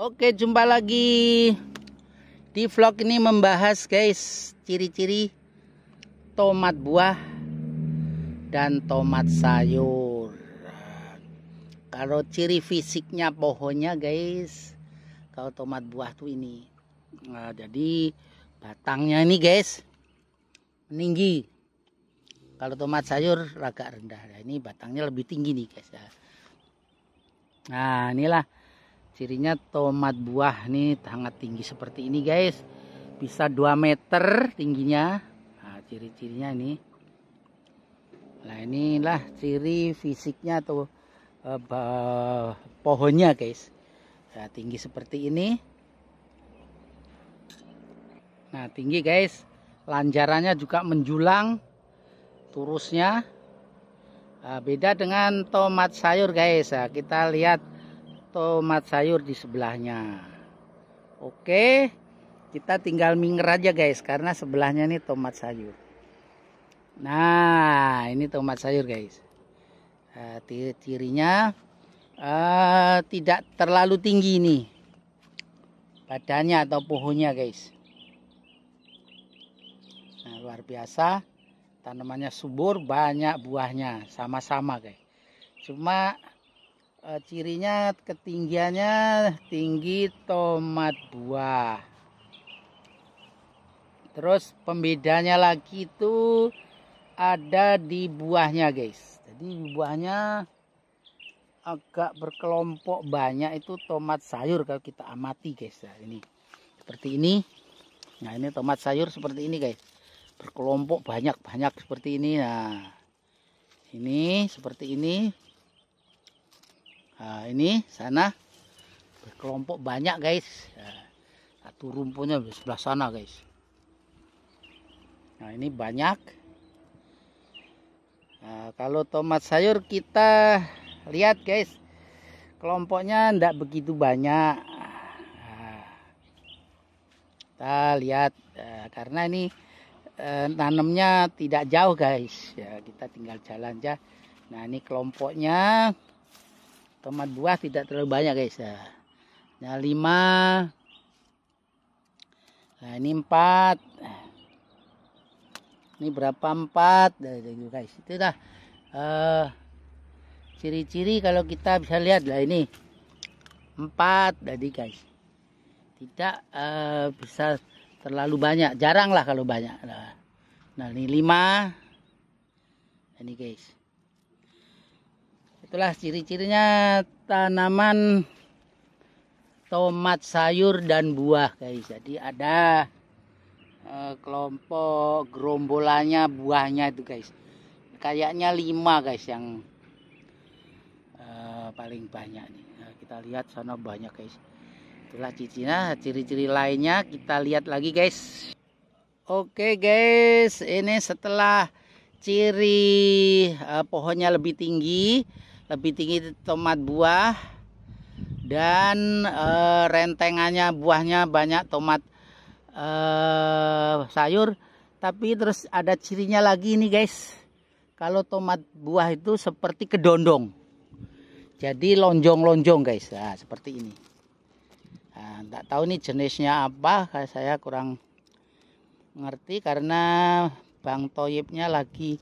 Oke, jumpa lagi di vlog ini membahas guys ciri-ciri tomat buah dan tomat sayur. Kalau ciri fisiknya pohonnya guys, kalau tomat buah tuh ini. Nah, jadi batangnya ini guys meninggi. Kalau tomat sayur agak rendah. Nah, ini batangnya lebih tinggi nih guys. Ya. Nah, inilah cirinya tomat buah nih sangat tinggi seperti ini guys bisa 2 meter tingginya nah ciri-cirinya ini nah inilah ciri fisiknya atau uh, pohonnya guys nah, tinggi seperti ini nah tinggi guys lanjarannya juga menjulang turusnya nah, beda dengan tomat sayur guys nah, kita lihat tomat sayur di sebelahnya. Oke, kita tinggal minger aja guys karena sebelahnya nih tomat sayur. Nah, ini tomat sayur guys. Uh, eh, cirinya uh, eh, tidak terlalu tinggi nih badannya atau pohonnya guys. Nah, luar biasa tanamannya subur banyak buahnya sama-sama guys. Cuma Eh, cirinya ketinggiannya tinggi tomat buah terus pembedanya lagi itu ada di buahnya guys jadi buahnya agak berkelompok banyak itu tomat sayur kalau kita amati guys nah, ini seperti ini nah ini tomat sayur seperti ini guys berkelompok banyak-banyak seperti ini nah ini seperti ini Nah, ini sana berkelompok banyak guys. Ah, satu rumputnya di sebelah sana guys. Nah ini banyak. Nah, kalau tomat sayur kita lihat guys, kelompoknya tidak begitu banyak. Ah, kita lihat ah, karena ini tanamnya eh, tidak jauh guys. Ya, kita tinggal jalan aja. Nah ini kelompoknya tomat buah tidak terlalu banyak guys ya. Nah, 5. Nah, ini 4. Ini berapa 4 nah, dari guys. Itu dah uh, ciri-ciri kalau kita bisa lihat lah ini. 4 tadi guys. Tidak uh, bisa terlalu banyak, jarang lah kalau banyak. Nah, ini 5. Nah, ini guys itulah ciri-cirinya tanaman tomat sayur dan buah guys jadi ada e, kelompok gerombolannya buahnya itu guys kayaknya lima guys yang e, paling banyak nih nah, kita lihat sana banyak guys itulah cicinya ciri-ciri lainnya kita lihat lagi guys Oke guys, ini setelah ciri e, pohonnya lebih tinggi, lebih tinggi tomat buah dan e, rentengannya buahnya banyak tomat e, sayur tapi terus ada cirinya lagi ini guys kalau tomat buah itu seperti kedondong jadi lonjong-lonjong guys nah, seperti ini nah, tak tahu nih jenisnya apa saya kurang ngerti karena Bang Toyibnya lagi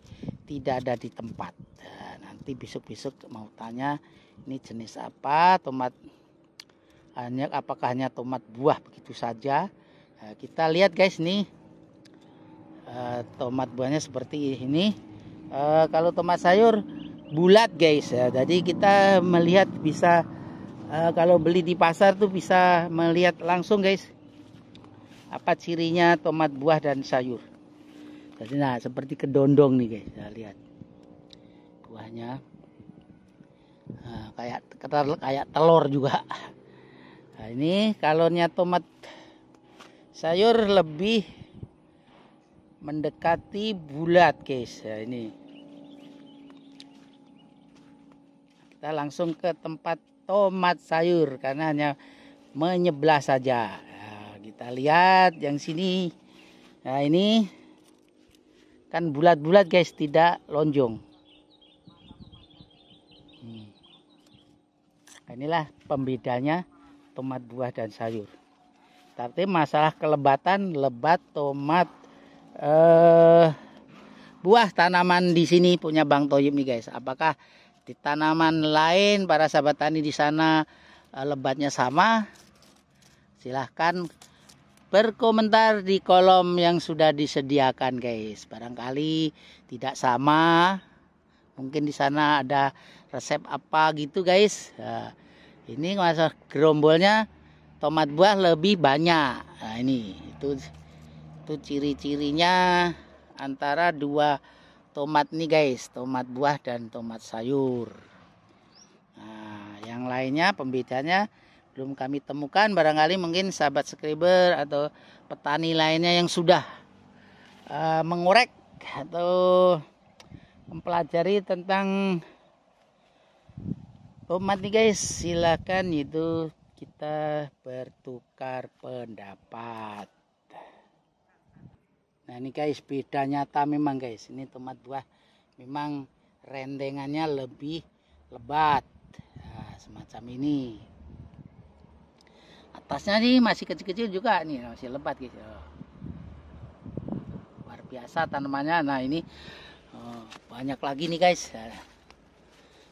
tidak ada di tempat. Nah, nanti besok-besok mau tanya ini jenis apa tomat hanya apakah hanya tomat buah begitu saja. Nah, kita lihat guys nih eh, tomat buahnya seperti ini. Eh, kalau tomat sayur bulat guys ya. Jadi kita melihat bisa eh, kalau beli di pasar tuh bisa melihat langsung guys apa cirinya tomat buah dan sayur jadi nah seperti kedondong nih guys nah, lihat buahnya nah, kayak kayak telur juga nah, ini kalonnya tomat sayur lebih mendekati bulat guys nah, ini kita langsung ke tempat tomat sayur karena hanya menyebelah saja nah, kita lihat yang sini nah ini kan bulat-bulat guys tidak lonjong hmm. Nah, inilah pembedanya tomat buah dan sayur tapi masalah kelebatan lebat tomat eh, buah tanaman di sini punya Bang Toyib nih guys apakah di tanaman lain para sahabat tani di sana eh, lebatnya sama silahkan berkomentar di kolom yang sudah disediakan guys barangkali tidak sama mungkin di sana ada resep apa gitu guys nah, ini masalah gerombolnya tomat buah lebih banyak nah ini itu itu ciri-cirinya antara dua tomat nih guys tomat buah dan tomat sayur nah yang lainnya pembedanya belum kami temukan barangkali mungkin sahabat subscriber atau petani lainnya yang sudah uh, mengorek atau mempelajari tentang tomat nih guys silakan itu kita bertukar pendapat nah ini guys beda nyata memang guys ini tomat buah memang rendengannya lebih lebat nah, semacam ini tasnya nih masih kecil-kecil juga nih masih lebat gitu luar biasa tanamannya nah ini oh, banyak lagi nih guys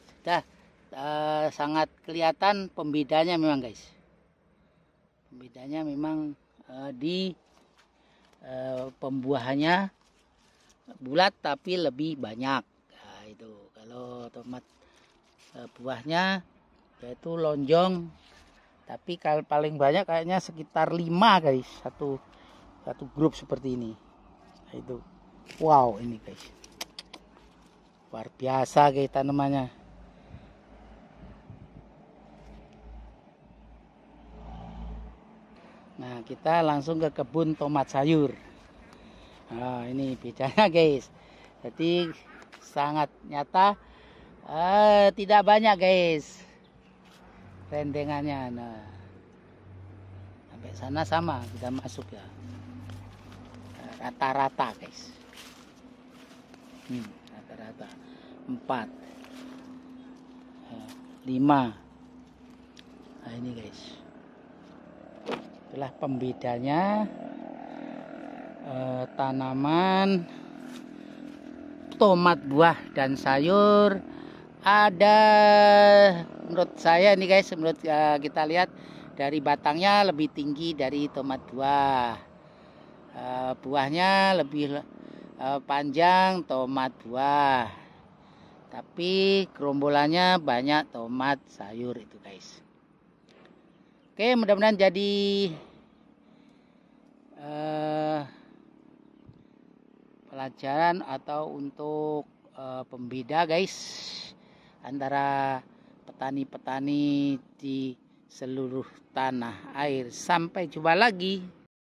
sudah eh, sangat kelihatan pembedanya memang guys pembedanya memang eh, di eh, pembuahannya bulat tapi lebih banyak nah, itu kalau tomat buahnya yaitu lonjong tapi kalau paling banyak kayaknya sekitar 5 guys satu satu grup seperti ini nah, itu wow ini guys luar biasa guys tanamannya nah kita langsung ke kebun tomat sayur nah ini bedanya guys jadi sangat nyata uh, tidak banyak guys rendengannya nah sampai sana sama kita masuk ya rata-rata guys hmm, rata-rata hmm, empat lima nah ini guys itulah pembedanya eh, tanaman tomat buah dan sayur ada menurut saya nih guys menurut uh, kita lihat dari batangnya lebih tinggi dari tomat buah uh, buahnya lebih uh, panjang tomat buah tapi gerombolannya banyak tomat sayur itu guys oke mudah-mudahan jadi uh, pelajaran atau untuk uh, pembeda guys antara petani-petani di seluruh tanah air. Sampai jumpa lagi.